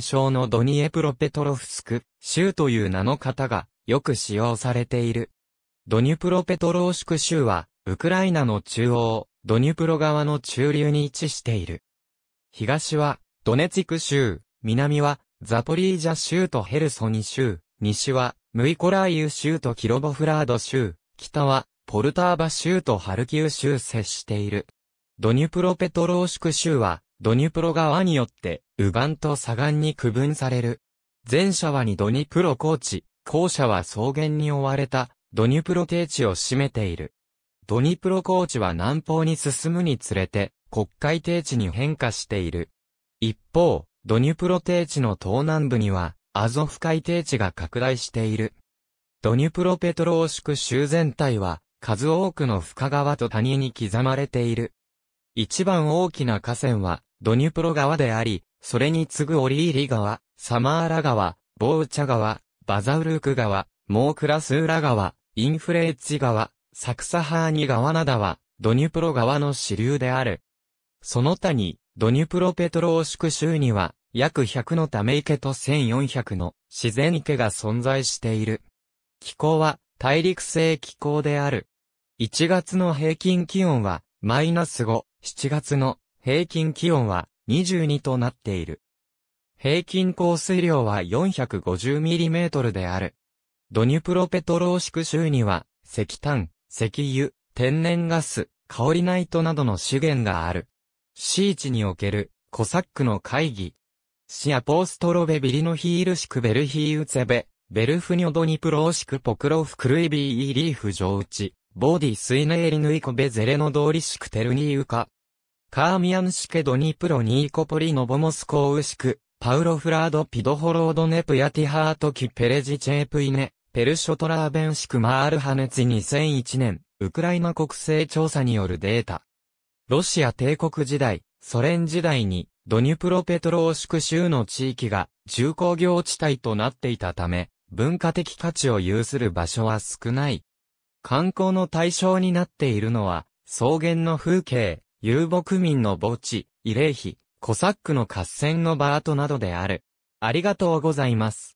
称のドニエプロペトロフスク、州という名の方がよく使用されている。ドニュプロペトローシク州は、ウクライナの中央、ドニュプロ川の中流に位置している。東は、ドネツィク州、南は、ザポリージャ州とヘルソニ州、西は、ムイコライユ州とキロボフラード州、北は、ポルターバ州とハルキウ州接している。ドニュプロペトローシク州は、ドニプロ川によって、右岸と左岸に区分される。前者はにドニプロ高地、後者は草原に追われた、ドニプロ低地を占めている。ドニプロ高地は南方に進むにつれて、国会低地に変化している。一方、ドニプロ低地の東南部には、アゾフ海低地が拡大している。ドニプロペトローシク州全体は、数多くの深川と谷に刻まれている。一番大きな河川は、ドニュプロ川であり、それに次ぐオリーリ川、サマーラ川、ボーチャ川、バザウルーク川、モークラスーラ川、インフレーチ川、サクサハーニ川などは、ドニュプロ川の支流である。その他に、ドニュプロペトローシク州には、約100のため池と1400の自然池が存在している。気候は大陸性気候である。1月の平均気温はマイナス5、7月の平均気温は22となっている。平均降水量は 450mm である。ドニュプロペトローシク州には、石炭、石油、天然ガス、香りナイトなどの資源がある。市地における、コサックの会議。シアポーストロベビリノヒールシクベルヒーウツェベ、ベルフニョドニプローシクポクロフクルイビーイリーフ上打ち、ボーディスイネエリヌイコベゼレノドーリシクテルニーウカ、カーミアンシケドニプロニーコポリノボモスコウシク、パウロフラードピドホロードネプヤティハートキペレジチェープイネ、ペルショトラーベンシクマールハネツ2001年、ウクライナ国勢調査によるデータ。ロシア帝国時代、ソ連時代に、ドニプロペトローシク州の地域が重工業地帯となっていたため、文化的価値を有する場所は少ない。観光の対象になっているのは、草原の風景、遊牧民の墓地、慰霊碑、コサックの合戦のバ跡トなどである。ありがとうございます。